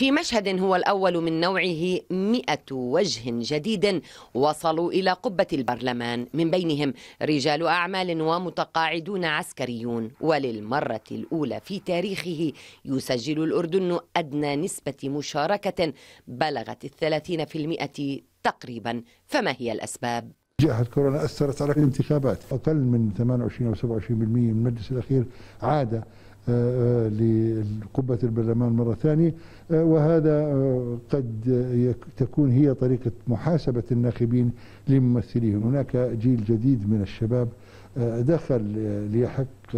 في مشهد هو الأول من نوعه مئة وجه جديد وصلوا إلى قبة البرلمان من بينهم رجال أعمال ومتقاعدون عسكريون وللمرة الأولى في تاريخه يسجل الأردن أدنى نسبة مشاركة بلغت الثلاثين في المئة تقريبا فما هي الأسباب؟ جائحة كورونا أثرت على الانتخابات أقل من 28 أو 27% من المجلس الأخير عادة آه، آه، لقبة البرلمان مرة ثانية آه، وهذا قد تكون هي طريقة محاسبة الناخبين لممثليهم هناك جيل جديد من الشباب دخل ليحق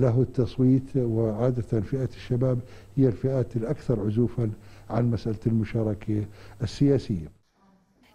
له التصويت وعادة فئة الشباب هي الفئات الأكثر عزوفا عن مسألة المشاركة السياسية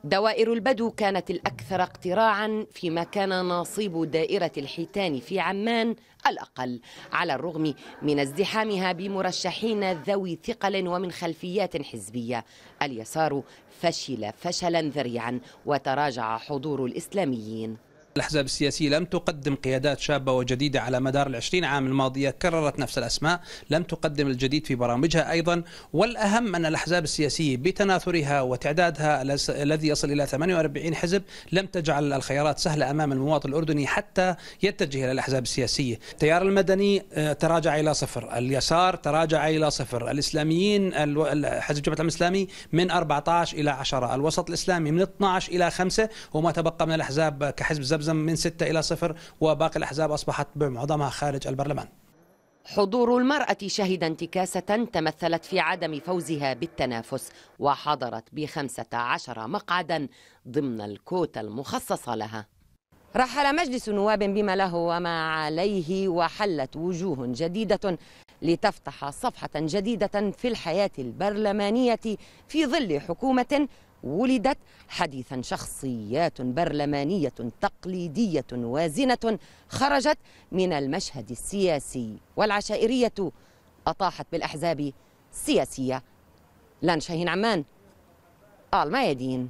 دوائر البدو كانت الأكثر اقتراعا فيما كان نصيب دائرة الحيتان في عمان الأقل على الرغم من ازدحامها بمرشحين ذوي ثقل ومن خلفيات حزبية اليسار فشل فشلا ذريعا وتراجع حضور الإسلاميين الأحزاب السياسية لم تقدم قيادات شابة وجديدة على مدار العشرين عام الماضية كررت نفس الأسماء لم تقدم الجديد في برامجها أيضا والأهم أن الأحزاب السياسية بتناثرها وتعدادها الذي يصل إلى 48 حزب لم تجعل الخيارات سهلة أمام المواطن الأردني حتى يتجه إلى الأحزاب السياسية التيار المدني آه، تراجع إلى صفر اليسار تراجع إلى صفر الإسلاميين حزب جبهة الإسلامي من 14 إلى 10 الوسط الإسلامي من 12 إلى 5 وما تبقى من الأحزاب كحزب زبزة حزبا من 6 إلى صفر وباقي الأحزاب أصبحت بمعظمها خارج البرلمان حضور المرأة شهد انتكاسة تمثلت في عدم فوزها بالتنافس وحضرت بخمسة عشر مقعدا ضمن الكوتا المخصصة لها رحل مجلس نواب بما له وما عليه وحلت وجوه جديدة لتفتح صفحة جديدة في الحياة البرلمانية في ظل حكومة ولدت حديثا شخصيات برلمانية تقليدية وازنة خرجت من المشهد السياسي والعشائرية أطاحت بالأحزاب السياسية لان شاهين عمان آل